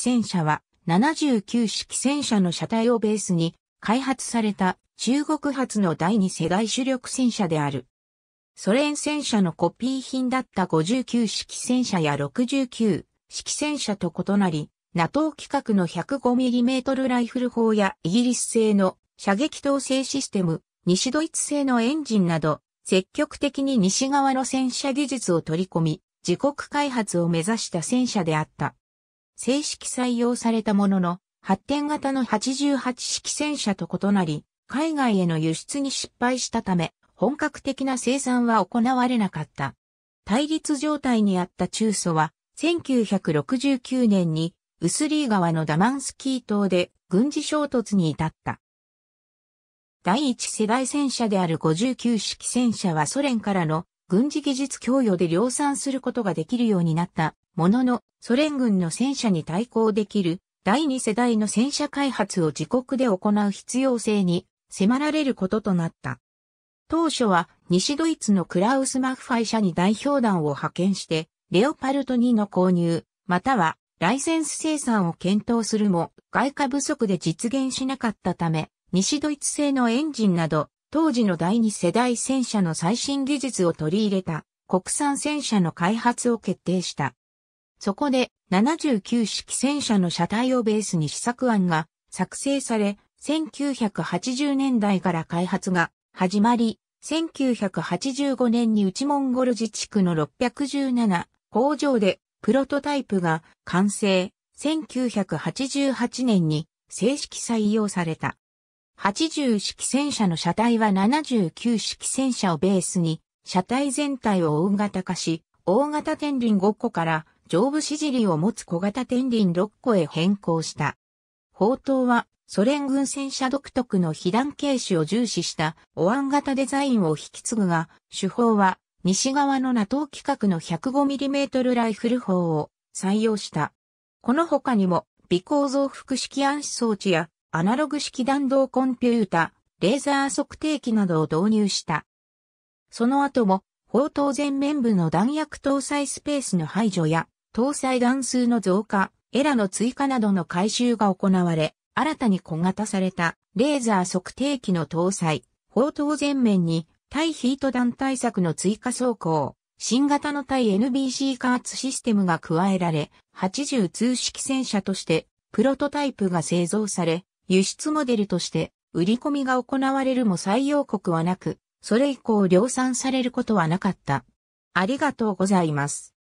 戦車は79式戦車の車体をベースに開発された中国発の第二世代主力戦車である。ソ連戦車のコピー品だった59式戦車や69式戦車と異なり、NATO 規格の 105mm ライフル砲やイギリス製の射撃統制システム、西ドイツ製のエンジンなど、積極的に西側の戦車技術を取り込み、自国開発を目指した戦車であった。正式採用されたものの、発展型の88式戦車と異なり、海外への輸出に失敗したため、本格的な生産は行われなかった。対立状態にあった中ソは、1969年に、ウスリー川のダマンスキー島で軍事衝突に至った。第一世代戦車である59式戦車はソ連からの軍事技術供与で量産することができるようになったものの、ソ連軍の戦車に対抗できる第二世代の戦車開発を自国で行う必要性に迫られることとなった。当初は西ドイツのクラウス・マッファイ社に代表団を派遣して、レオパルト2の購入、またはライセンス生産を検討するも、外貨不足で実現しなかったため、西ドイツ製のエンジンなど当時の第二世代戦車の最新技術を取り入れた国産戦車の開発を決定した。そこで79式戦車の車体をベースに試作案が作成され、1980年代から開発が始まり、1985年に内モンゴル自治区の617工場でプロトタイプが完成、1988年に正式採用された。80式戦車の車体は79式戦車をベースに、車体全体を大型化し、大型天輪5個から上部支持輪を持つ小型天輪6個へ変更した。砲塔はソ連軍戦車独特の被弾軽視を重視したお椀型デザインを引き継ぐが、手法は西側の NATO 規格の 105mm ライフル砲を採用した。この他にも、微構造複式暗視装置やアナログ式弾道コンピュータ、レーザー測定器などを導入した。その後も、砲塔前面部の弾薬搭載スペースの排除や、搭載弾数の増加、エラの追加などの改修が行われ、新たに小型されたレーザー測定器の搭載、砲塔前面に対ヒート弾対策の追加走行、新型の対 NBC 加圧システムが加えられ、80通式戦車としてプロトタイプが製造され、輸出モデルとして売り込みが行われるも採用国はなく、それ以降量産されることはなかった。ありがとうございます。